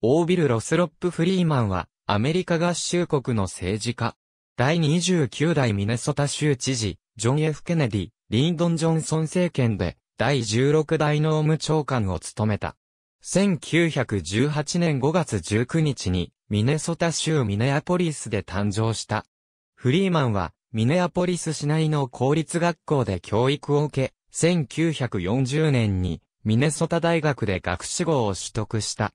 オービル・ロスロップ・フリーマンは、アメリカ合衆国の政治家。第29代ミネソタ州知事、ジョン・ F・ ケネディ、リンドン・ジョンソン政権で、第16代農務長官を務めた。1918年5月19日に、ミネソタ州ミネアポリスで誕生した。フリーマンは、ミネアポリス市内の公立学校で教育を受け、1940年にミネソタ大学で学士号を取得した。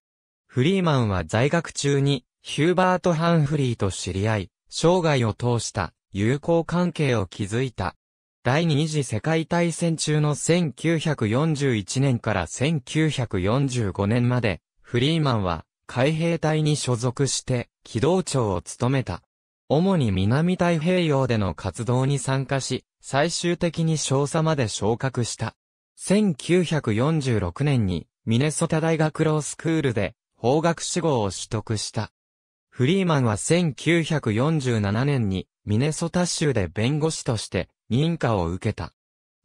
フリーマンは在学中にヒューバート・ハンフリーと知り合い、生涯を通した友好関係を築いた。第二次世界大戦中の1941年から1945年まで、フリーマンは海兵隊に所属して機動長を務めた。主に南太平洋での活動に参加し、最終的に少佐まで昇格した。1946年にミネソタ大学ロースクールで法学士号を取得した。フリーマンは1947年にミネソタ州で弁護士として認可を受けた。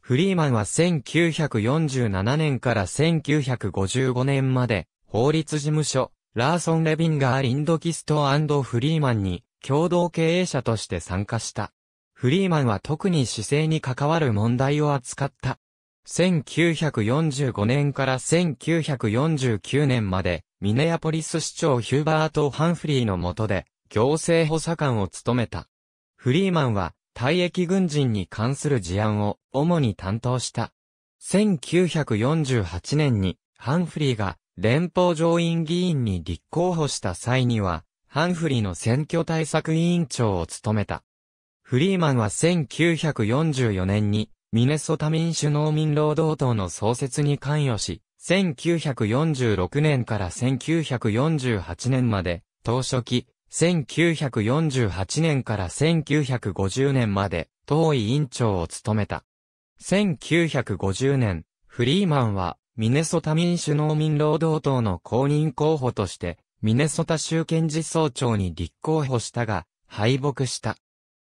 フリーマンは1947年から1955年まで法律事務所ラーソン・レビンガー・リンドキストフリーマンに共同経営者として参加した。フリーマンは特に姿勢に関わる問題を扱った。1945年から1949年までミネアポリス市長ヒューバート・ハンフリーの下で、行政補佐官を務めた。フリーマンは、退役軍人に関する事案を主に担当した。1948年に、ハンフリーが連邦上院議員に立候補した際には、ハンフリーの選挙対策委員長を務めた。フリーマンは1944年に、ミネソタ民主農民労働党の創設に関与し、1946年から1948年まで、当初期、1948年から1950年まで、当委員長を務めた。1950年、フリーマンは、ミネソタ民主農民労働党の公認候補として、ミネソタ州検事総長に立候補したが、敗北した。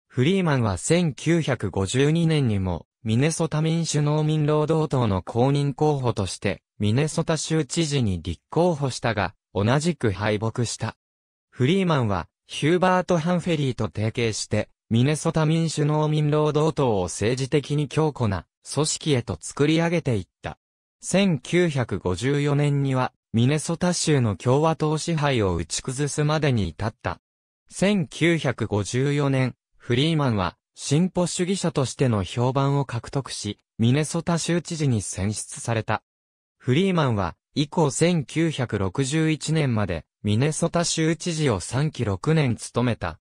フリーマンは1952年にも、ミネソタ民主農民労働党の公認候補として、ミネソタ州知事に立候補したが、同じく敗北した。フリーマンは、ヒューバート・ハンフェリーと提携して、ミネソタ民主農民労働党を政治的に強固な組織へと作り上げていった。1954年には、ミネソタ州の共和党支配を打ち崩すまでに至った。1954年、フリーマンは、進歩主義者としての評判を獲得し、ミネソタ州知事に選出された。フリーマンは、以降1961年まで、ミネソタ州知事を3期6年務めた。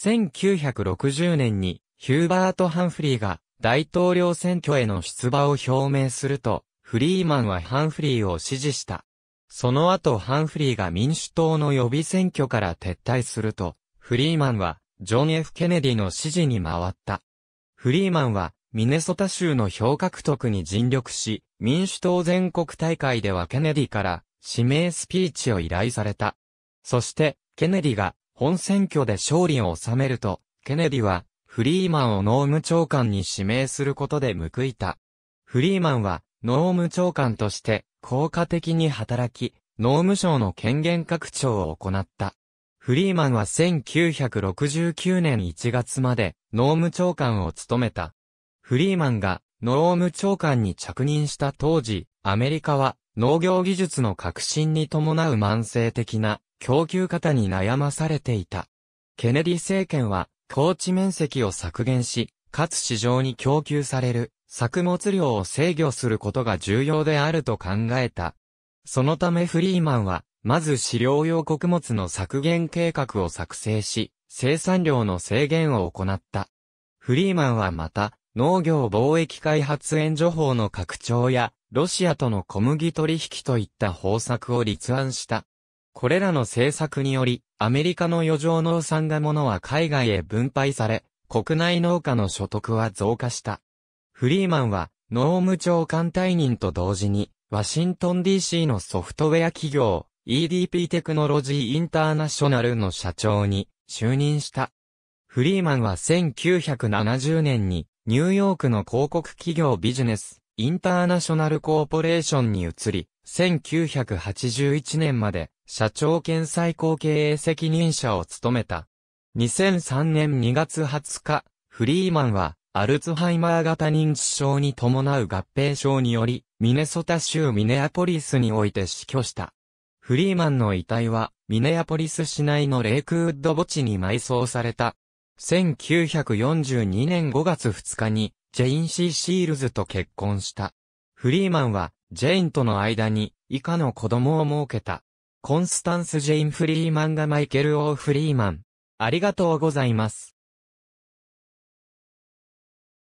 1960年に、ヒューバート・ハンフリーが、大統領選挙への出馬を表明すると、フリーマンはハンフリーを支持した。その後ハンフリーが民主党の予備選挙から撤退すると、フリーマンはジョン・ F・ ケネディの指示に回った。フリーマンは、ミネソタ州の票獲得に尽力し、民主党全国大会ではケネディから指名スピーチを依頼された。そして、ケネディが本選挙で勝利を収めると、ケネディはフリーマンを農務長官に指名することで報いた。フリーマンは農務長官として効果的に働き、農務省の権限拡張を行った。フリーマンは1969年1月まで農務長官を務めた。フリーマンが農務長官に着任した当時、アメリカは農業技術の革新に伴う慢性的な供給過多に悩まされていた。ケネディ政権は高地面積を削減し、かつ市場に供給される作物量を制御することが重要であると考えた。そのためフリーマンはまず飼料用穀物の削減計画を作成し、生産量の制限を行った。フリーマンはまた、農業貿易開発援助法の拡張や、ロシアとの小麦取引といった方策を立案した。これらの政策により、アメリカの余剰農産が物は海外へ分配され、国内農家の所得は増加した。フリーマンは、農務長官退任と同時に、ワシントン DC のソフトウェア企業、EDP テクノロジーインターナショナルの社長に就任した。フリーマンは1970年にニューヨークの広告企業ビジネスインターナショナルコーポレーションに移り、1981年まで社長兼最高経営責任者を務めた。2003年2月20日、フリーマンはアルツハイマー型認知症に伴う合併症により、ミネソタ州ミネアポリスにおいて死去した。フリーマンの遺体は、ミネアポリス市内のレイクウッド墓地に埋葬された。1942年5月2日に、ジェイン・シー・シールズと結婚した。フリーマンは、ジェインとの間に、以下の子供を設けた。コンスタンス・ジェイン・フリーマンがマイケル・オー・フリーマン。ありがとうございます。